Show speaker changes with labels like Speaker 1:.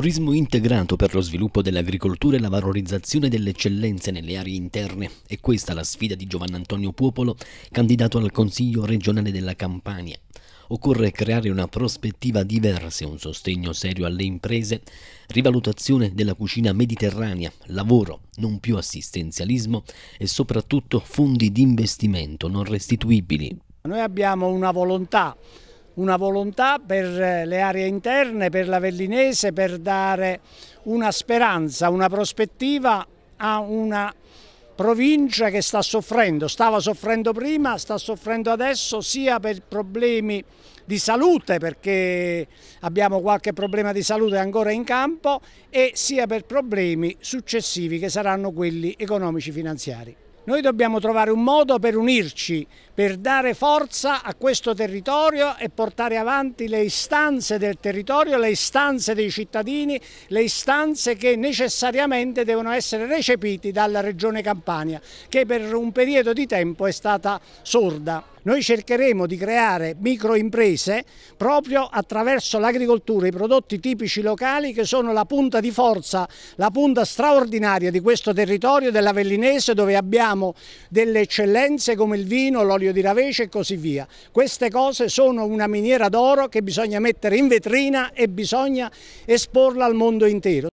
Speaker 1: Turismo integrato per lo sviluppo dell'agricoltura e la valorizzazione delle eccellenze nelle aree interne. È questa la sfida di Giovanni Antonio Puopolo, candidato al Consiglio regionale della Campania. Occorre creare una prospettiva diversa, un sostegno serio alle imprese, rivalutazione della cucina mediterranea, lavoro, non più assistenzialismo e soprattutto fondi di investimento non restituibili.
Speaker 2: Noi abbiamo una volontà una volontà per eh, le aree interne, per la Vellinese, per dare una speranza, una prospettiva a una provincia che sta soffrendo, stava soffrendo prima, sta soffrendo adesso sia per problemi di salute perché abbiamo qualche problema di salute ancora in campo e sia per problemi successivi che saranno quelli economici finanziari. Noi dobbiamo trovare un modo per unirci, per dare forza a questo territorio e portare avanti le istanze del territorio, le istanze dei cittadini, le istanze che necessariamente devono essere recepite dalla Regione Campania, che per un periodo di tempo è stata sorda. Noi cercheremo di creare microimprese proprio attraverso l'agricoltura, i prodotti tipici locali che sono la punta di forza, la punta straordinaria di questo territorio dell'Avellinese dove abbiamo abbiamo delle eccellenze come il vino, l'olio di ravece e così via. Queste cose sono una miniera d'oro che bisogna mettere in vetrina e bisogna esporla al mondo intero.